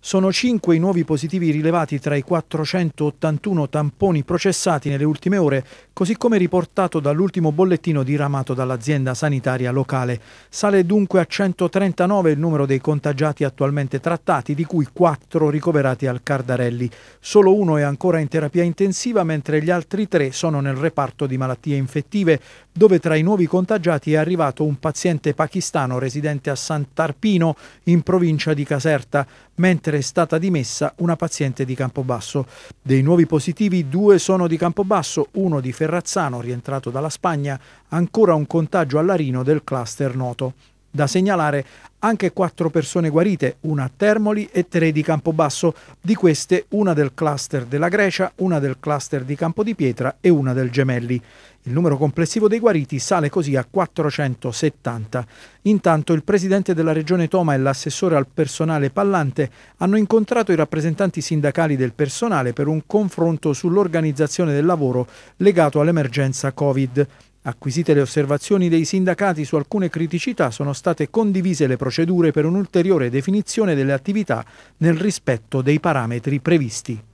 Sono 5 i nuovi positivi rilevati tra i 481 tamponi processati nelle ultime ore, così come riportato dall'ultimo bollettino diramato dall'azienda sanitaria locale. Sale dunque a 139 il numero dei contagiati attualmente trattati, di cui 4 ricoverati al Cardarelli. Solo uno è ancora in terapia intensiva, mentre gli altri 3 sono nel reparto di malattie infettive, dove tra i nuovi contagiati è arrivato un paziente pakistano residente a Sant'Arpino, in provincia di Caserta, mentre mentre è stata dimessa una paziente di Campobasso. Dei nuovi positivi, due sono di Campobasso, uno di Ferrazzano, rientrato dalla Spagna, ancora un contagio all'arino del cluster noto. Da segnalare anche quattro persone guarite, una a Termoli e tre di Campobasso, di queste una del cluster della Grecia, una del cluster di Campo di Pietra e una del Gemelli. Il numero complessivo dei guariti sale così a 470. Intanto il presidente della regione Toma e l'assessore al personale Pallante hanno incontrato i rappresentanti sindacali del personale per un confronto sull'organizzazione del lavoro legato all'emergenza Covid. Acquisite le osservazioni dei sindacati su alcune criticità, sono state condivise le procedure per un'ulteriore definizione delle attività nel rispetto dei parametri previsti.